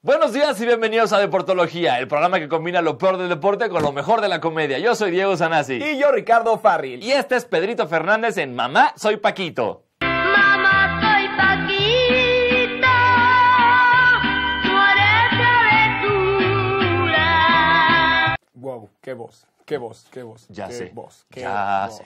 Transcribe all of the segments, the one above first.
Buenos días y bienvenidos a Deportología, el programa que combina lo peor del deporte con lo mejor de la comedia. Yo soy Diego Sanasi. Y yo Ricardo Farril. Y este es Pedrito Fernández en Mamá Soy Paquito. Mamá Soy Paquito, Wow, qué voz. Qué voz, qué voz. Ya sé. Voz, qué ya Sé.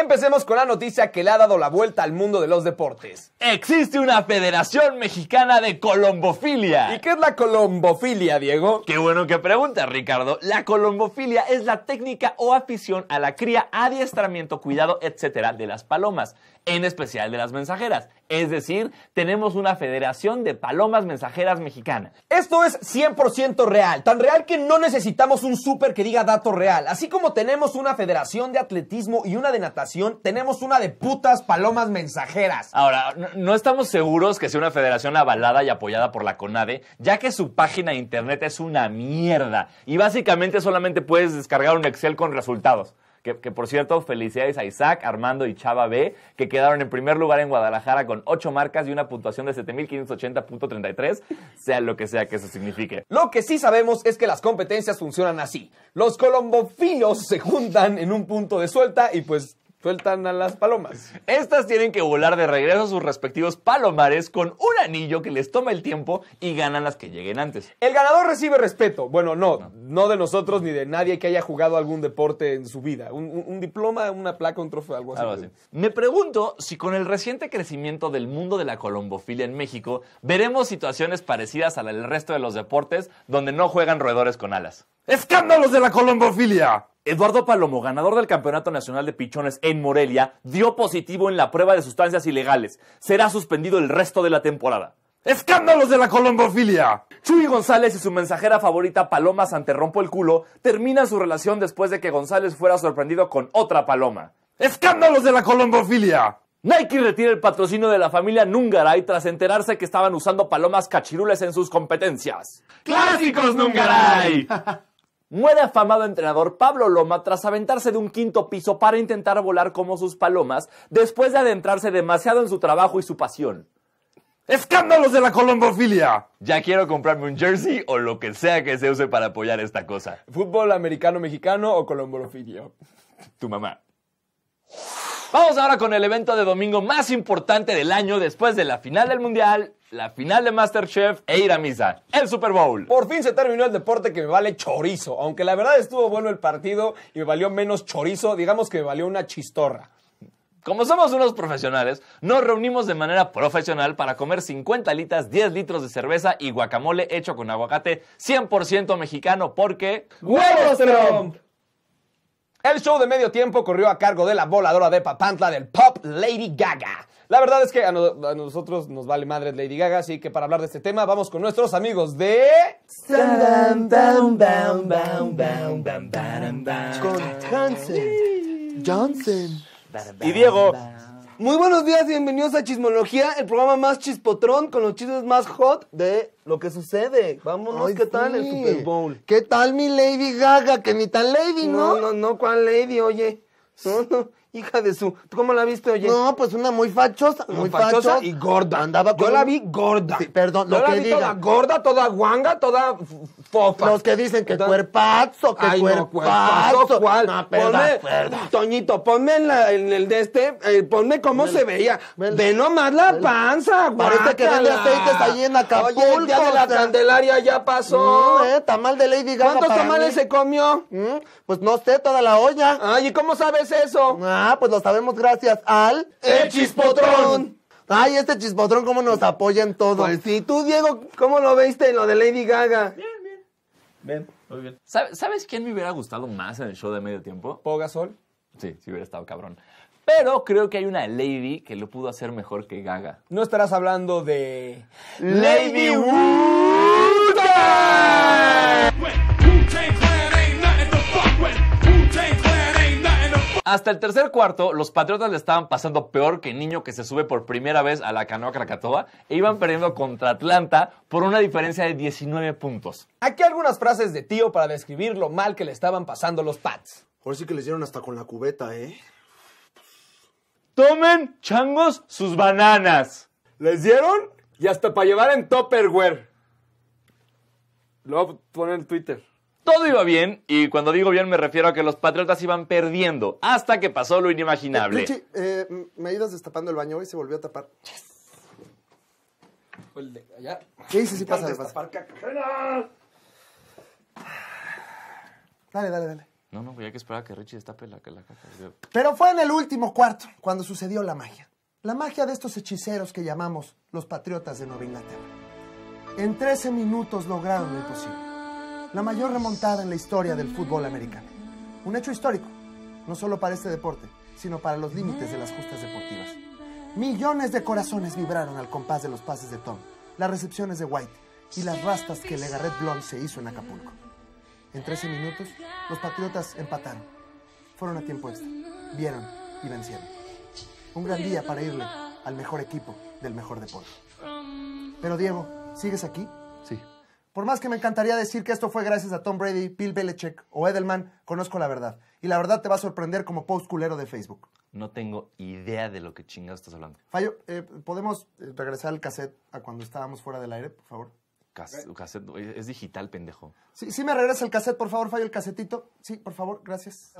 Empecemos con la noticia que le ha dado la vuelta al mundo de los deportes. Existe una Federación Mexicana de Colombofilia. ¿Y qué es la colombofilia, Diego? Qué bueno que preguntas, Ricardo. La colombofilia es la técnica o afición a la cría, adiestramiento, cuidado, etcétera, de las palomas en especial de las mensajeras. Es decir, tenemos una federación de palomas mensajeras mexicanas. Esto es 100% real, tan real que no necesitamos un súper que diga dato real. Así como tenemos una federación de atletismo y una de natación, tenemos una de putas palomas mensajeras. Ahora, no, estamos seguros que sea una federación avalada y apoyada por la CONADE, ya que su página de internet es una mierda y básicamente solamente puedes descargar un Excel con resultados. Que, por cierto, felicidades a Isaac, Armando y Chava B, que quedaron en primer lugar en Guadalajara con ocho marcas y una puntuación de 7580.33, sea lo que sea que eso signifique. Lo que sí sabemos es que las competencias funcionan así. Los colombofilos se juntan en un punto de suelta y pues sueltan a las palomas. Estas tienen que volar de regreso a sus respectivos palomares con un anillo que les toma el tiempo y ganan las que lleguen antes. El ganador recibe respeto. Bueno, no, no, de nosotros ni de nadie que haya jugado algún deporte en su vida. Un, diploma, una placa, un trofeo, algo así. Me pregunto si con el reciente crecimiento del mundo de la colombofilia en México, veremos situaciones parecidas al resto de los deportes donde no juegan roedores con alas. ¡Escándalos de la colombofilia! Eduardo Palomo, ganador del Campeonato Nacional de Pichones en Morelia, dio positivo en la prueba de sustancias ilegales. Será suspendido el resto de la temporada. ¡Escándalos de la colombofilia! Chuy González y su mensajera favorita Paloma Santerrompo el culo terminan su relación después de que González fuera sorprendido con otra paloma. ¡Escándalos de la colombofilia! Nike retira el patrocinio de la familia Nungaray tras enterarse que estaban usando palomas cachirules en sus competencias. ¡Clásicos Nungaray! Muere afamado entrenador Pablo Loma tras aventarse de un quinto piso para intentar volar como sus palomas después de adentrarse demasiado en su trabajo y su pasión. ¡Escándalos de la colombofilia! Ya quiero comprarme un jersey o lo que sea que se use para apoyar esta cosa. ¿Fútbol americano mexicano o colombofilio? Tu mamá. Vamos ahora con el evento de domingo más importante del año después de la final del Mundial la final de Masterchef e ir a misa, el Super Bowl. Por fin se terminó el deporte que me vale chorizo, aunque la verdad estuvo bueno el partido y me valió menos chorizo, digamos que me valió una chistorra. Como somos unos profesionales, nos reunimos de manera profesional para comer 50 litas, 10 litros de cerveza y guacamole hecho con aguacate 100% mexicano porque... ¡Huevos El show de medio tiempo corrió a cargo de la voladora de Papantla del Pop Lady Gaga. La verdad es que a, nosotros nos vale madre Lady Gaga, así que para hablar de este tema vamos con nuestros amigos de... Con Hansen. Johnson. Y Diego. Muy buenos días, bienvenidos a Chismología, el programa más chispotrón con los chistes más hot de lo que sucede. Vámonos, ¿qué tal el Super Bowl? ¿Qué tal mi Lady Gaga? Que ni tan Lady, ¿no? No, no, no, ¿cuál Lady? Oye, no, no. Hija de su. ¿Tú cómo la viste, oye? No, pues una muy fachosa. Muy fachosa, y gorda. Andaba con... Yo la vi gorda. perdón, Yo lo la que vi toda gorda, toda guanga, toda fofa. Los que dicen que cuerpazo, que Ay, no, cuerpazo. ¿cuál? No, perdón, Toñito, ponme en, el de este, eh, ponme cómo se veía. De Ve nomás la panza, Parece que vende aceites ahí en Acapulco, Oye, el día de la Candelaria ya pasó. No, mm, eh, tamal de Lady Gaga ¿Cuántos tamales se comió? Mm, pues no sé, toda la olla. Ay, ¿y cómo sabes eso? Ah, Ah, pues lo sabemos gracias al... ¡El Chispotrón! Ay, este Chispotrón cómo nos apoya en todo. Pues sí, tú, Diego, ¿cómo lo viste en lo de Lady Gaga? Bien, bien. Bien, muy bien. ¿Sabes quién me hubiera gustado más en el show de medio tiempo? Pogasol. Sí, sí hubiera estado cabrón. Pero creo que hay una Lady que lo pudo hacer mejor que Gaga. No estarás hablando de... ¡Lady Hasta el tercer cuarto, los Patriotas le estaban pasando peor que niño que se sube por primera vez a la canoa Krakatoa e iban perdiendo contra Atlanta por una diferencia de 19 puntos. Aquí algunas frases de tío para describir lo mal que le estaban pasando los Pats. Ahora sí que les dieron hasta con la cubeta, ¿eh? Tomen, changos, sus bananas. ¿Les dieron? Y hasta para llevar en Topperware. a poner en Twitter. Todo iba bien, y cuando digo bien me refiero a que los Patriotas iban perdiendo, hasta que pasó lo inimaginable. Richie, eh, eh, me ibas destapando el baño y se volvió a tapar. ¿Qué dices si pasa? Dale, dale, dale. No, no, había que esperar a que Richie destape la, Pero fue en el último cuarto cuando sucedió la magia. La magia de estos hechiceros que llamamos los patriotas de Nueva Inglaterra. En 13 minutos lograron lo imposible la mayor remontada en la historia del fútbol americano. Un hecho histórico, no solo para este deporte, sino para los límites de las justas deportivas. Millones de corazones vibraron al compás de los pases de Tom, las recepciones de White y las rastas que Legarrette Blonde se hizo en Acapulco. En 13 minutos, los Patriotas empataron. Fueron a tiempo extra, vieron y vencieron. Un gran día para irle al mejor equipo del mejor deporte. Pero Diego, ¿sigues aquí? Sí. Por más que me encantaría decir que esto fue gracias a Tom Brady, Bill Belichick o Edelman, conozco la verdad. Y la verdad te va a sorprender como post culero de Facebook. No tengo idea de lo que chingados estás hablando. Fallo, eh, ¿podemos eh, regresar el cassette a cuando estábamos fuera del aire, por favor? cassette, es digital, pendejo. Sí, sí me regresa el cassette, por favor, Fallo, el casetito. Sí, por favor, gracias.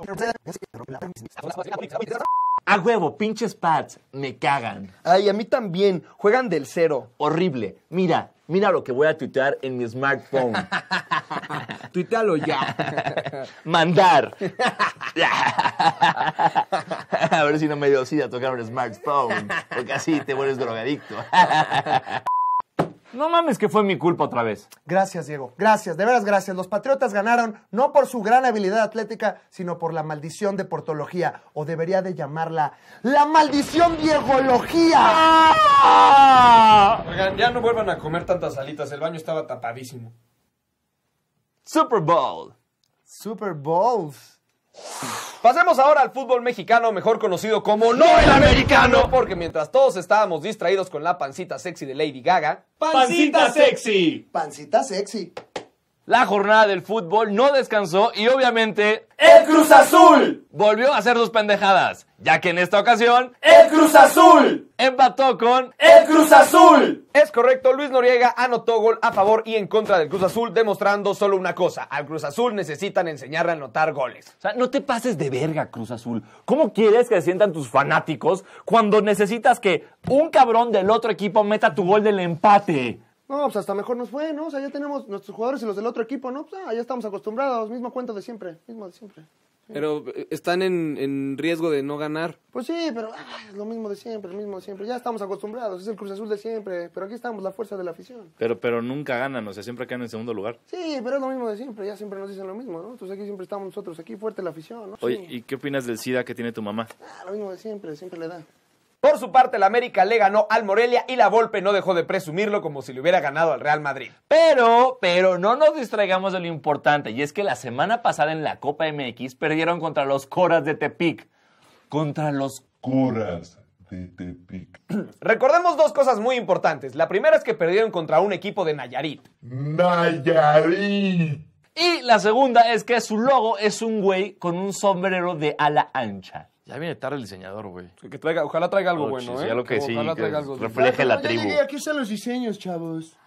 A huevo, pinches pads, me cagan. Ay, a mí también, juegan del cero. Horrible. Mira, mira lo que voy a tuitear en mi smartphone. Tuitealo ya. Mandar. a ver si no me dio sida tocar un smartphone, porque así te vuelves drogadicto. No mames que fue mi culpa otra vez. Gracias, Diego. Gracias, de veras gracias. Los Patriotas ganaron no por su gran habilidad atlética, sino por la maldición de portología. O debería de llamarla la maldición diegología. ya no vuelvan a comer tantas salitas El baño estaba tapadísimo. Super Bowl. Super Bowl Pasemos ahora al fútbol mexicano, mejor conocido como No Americano, porque mientras todos estábamos distraídos con la pancita sexy de Lady Gaga. ¡Pancita sexy! ¡Pancita sexy! la jornada del fútbol, no descansó y obviamente ¡El Cruz Azul! Volvió a hacer sus pendejadas, ya que en esta ocasión ¡El Cruz Azul! Empató con ¡El Cruz Azul! Es correcto, Luis Noriega anotó gol a favor y en contra del Cruz Azul, demostrando solo una cosa, al Cruz Azul necesitan enseñarle a anotar goles. O sea, no te pases de verga, Cruz Azul. ¿Cómo quieres que se sientan tus fanáticos cuando necesitas que un cabrón del otro equipo meta tu gol del empate? No, pues hasta mejor nos fue, ¿no? O sea, ya tenemos nuestros jugadores y los del otro equipo, ¿no? Pues ah, ya estamos acostumbrados, mismo cuento de siempre, mismo de siempre. Pero eh, están en, riesgo de no ganar. Pues sí, pero ah, es lo mismo de siempre, lo mismo de siempre. Ya estamos acostumbrados, es el Cruz Azul de siempre, pero aquí estamos, la fuerza de la afición. Pero, pero nunca ganan, o sea, siempre quedan en segundo lugar. Sí, pero es lo mismo de siempre, ya siempre nos dicen lo mismo, ¿no? Entonces aquí siempre estamos nosotros, aquí fuerte la afición, ¿no? Oye, ¿y qué opinas del SIDA que tiene tu mamá? Ah, lo mismo de siempre, siempre le da. Por su parte, el América le ganó al Morelia y la Volpe no dejó de presumirlo como si le hubiera ganado al Real Madrid. Pero, pero no nos distraigamos de lo importante, y es que la semana pasada en la Copa MX perdieron contra los Coras de Tepic. Contra los Coras. De Tepic. Recordemos dos cosas muy importantes. La primera es que perdieron contra un equipo de Nayarit. Nayarit. Y la segunda es que su logo es un güey con un sombrero de ala ancha. Ya viene tarde el diseñador, güey. ojalá traiga algo bueno, ¿eh? ojalá traiga algo refleje la tribu. aquí están los diseños, chavos.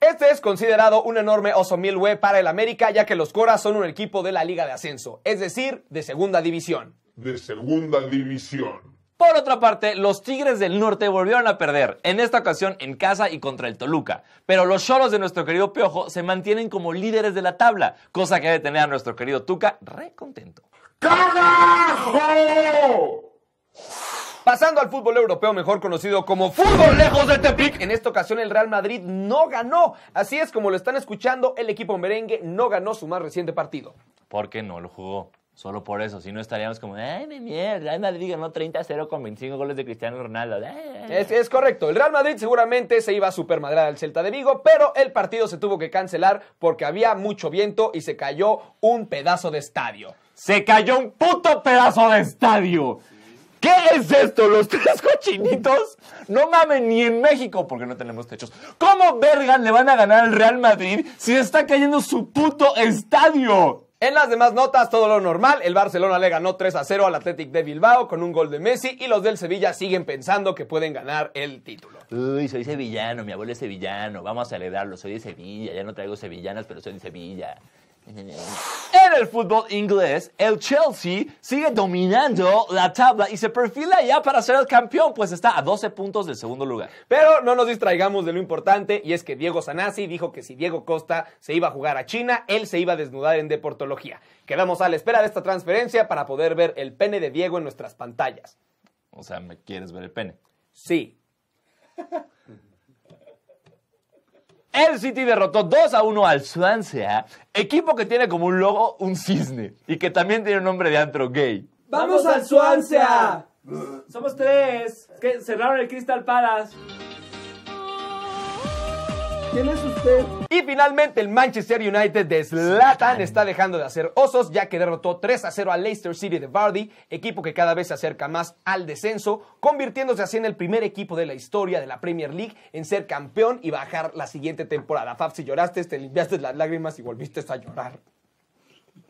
Este es considerado un enorme oso güey, para el América, ya que los Coras son un equipo de la Liga de Ascenso, es decir, de Segunda División. De Segunda División. Por otra parte, los Tigres del Norte volvieron a perder, en esta ocasión en casa y contra el Toluca. Pero los choros de nuestro querido Piojo se mantienen como líderes de la tabla, cosa que debe tener a nuestro querido Tuca re contento. ¡Carajo! Pasando al fútbol europeo, mejor conocido como fútbol lejos de Tepic, en esta ocasión el Real Madrid no ganó. Así es como lo están escuchando, el equipo merengue no ganó su más reciente partido. Porque no lo jugó. Solo por eso, si no estaríamos como, ¡ay, mi mierda! Real Madrid ganó 30-0 con 25 goles de Cristiano Ronaldo. Es, correcto, el Real Madrid seguramente se iba a supermadrar al Celta de Vigo, pero el partido se tuvo que cancelar porque había mucho viento y se cayó un pedazo de estadio. Se cayó un puto pedazo de estadio. ¿Qué es esto? ¿Los tres cochinitos? No mamen ni en México porque no tenemos techos. ¿Cómo vergan le van a ganar al Real Madrid si está cayendo su puto estadio? En las demás notas, todo lo normal. El Barcelona le ganó 3 a 0 al Athletic de Bilbao con un gol de Messi y los del Sevilla siguen pensando que pueden ganar el título. Uy, soy sevillano, mi abuelo es sevillano. Vamos a celebrarlo. Soy de Sevilla. Ya no traigo sevillanas, pero soy de Sevilla. En el fútbol inglés, el Chelsea sigue dominando la tabla y se perfila ya para ser el campeón, pues está a 12 puntos del segundo lugar. Pero no nos distraigamos de lo importante, y es que Diego Sanasi dijo que si Diego Costa se iba a jugar a China, él se iba a desnudar en deportología. Quedamos a la espera de esta transferencia para poder ver el pene de Diego en nuestras pantallas. O sea, ¿me quieres ver el pene? Sí. El City derrotó 2 a 1 al Swansea, equipo que tiene como un logo un cisne y que también tiene un nombre de antro gay. ¡Vamos al Swansea! Somos tres. que cerraron el Crystal Palace. ¿Quién es usted? Y finalmente el Manchester United de Zlatan está dejando de hacer osos ya que derrotó 3 a 0 al Leicester City de Vardy, equipo que cada vez se acerca más al descenso, convirtiéndose así en el primer equipo de la historia de la Premier League en ser campeón y bajar la siguiente temporada. Faf, si lloraste, te limpiaste las lágrimas y volviste a llorar.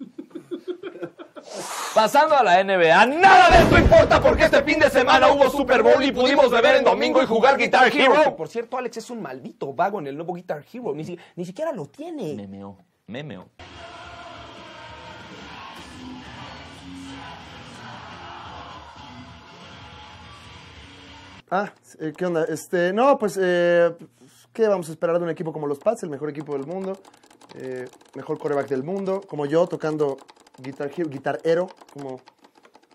Pasando a la NBA, nada de esto importa porque este fin de semana hubo Super Bowl y pudimos beber en domingo y jugar Guitar Hero. Por cierto, Alex es un maldito vago en el nuevo Guitar Hero. Ni, siquiera lo tiene. Memeo. Memeo. Ah, eh, ¿qué onda? Este, no, pues, eh, ¿qué vamos a esperar de un equipo como los Pats, el mejor equipo del mundo, eh, mejor coreback del mundo, como yo tocando Guitar Hero, como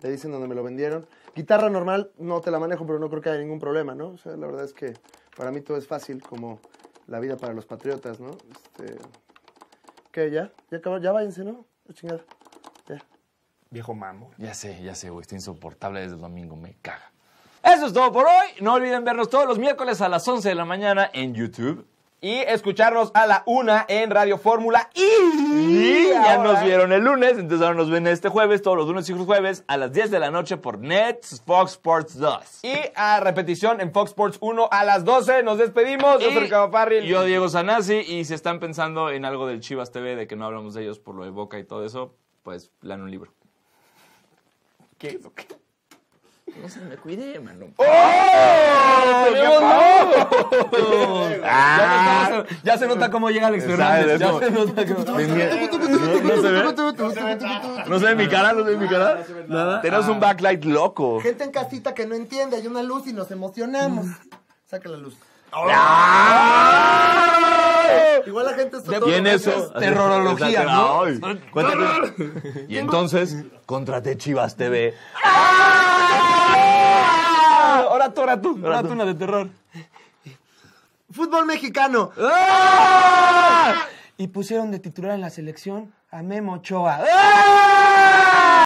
le dicen donde me lo vendieron. Guitarra normal no te la manejo, pero no creo que haya ningún problema, ¿no? O sea, la verdad es que para mí todo es fácil, como la vida para los patriotas, ¿no? Este, ¿Qué? ¿Ya? ¿Ya acabó? ¿Ya váyanse, no? La chingada. Ya. Viejo mamo. Ya sé, ya sé, güey. Estoy insoportable desde el domingo. Me caga. Eso es todo por hoy. No olviden vernos todos los miércoles a las 11 de la mañana en YouTube y escucharnos a la una en Radio Fórmula. Y, ya nos vieron el lunes, entonces ahora nos ven este jueves, todos los lunes y jueves a las 10 de la noche por Nets Fox Sports 2. Y a repetición en Fox Sports 1 a las 12. Nos despedimos. Yo Yo, Diego Sanasi. Y si están pensando en algo del Chivas TV, de que no hablamos de ellos por lo de Boca y todo eso, pues lean un libro. ¿Qué es lo que? no se me cuide, hermano. ¡Oh! ¡Tenemos ah. Ya se nota cómo llega Alex Fernández. Ya se nota cómo. No se ve. No se ve mi cara, no se ve mi cara. Nada. un ah. backlight loco. Gente en casita que no entiende, hay una luz y nos emocionamos. Saca la luz. Igual la gente está es eso. Terrorología, ¿no? Y entonces, contrate Chivas TV. ¡Ah! Ahora tú, de terror. Fútbol mexicano. ¡Ah! Y pusieron de titular en la selección a Memo Ochoa. ¡Ah!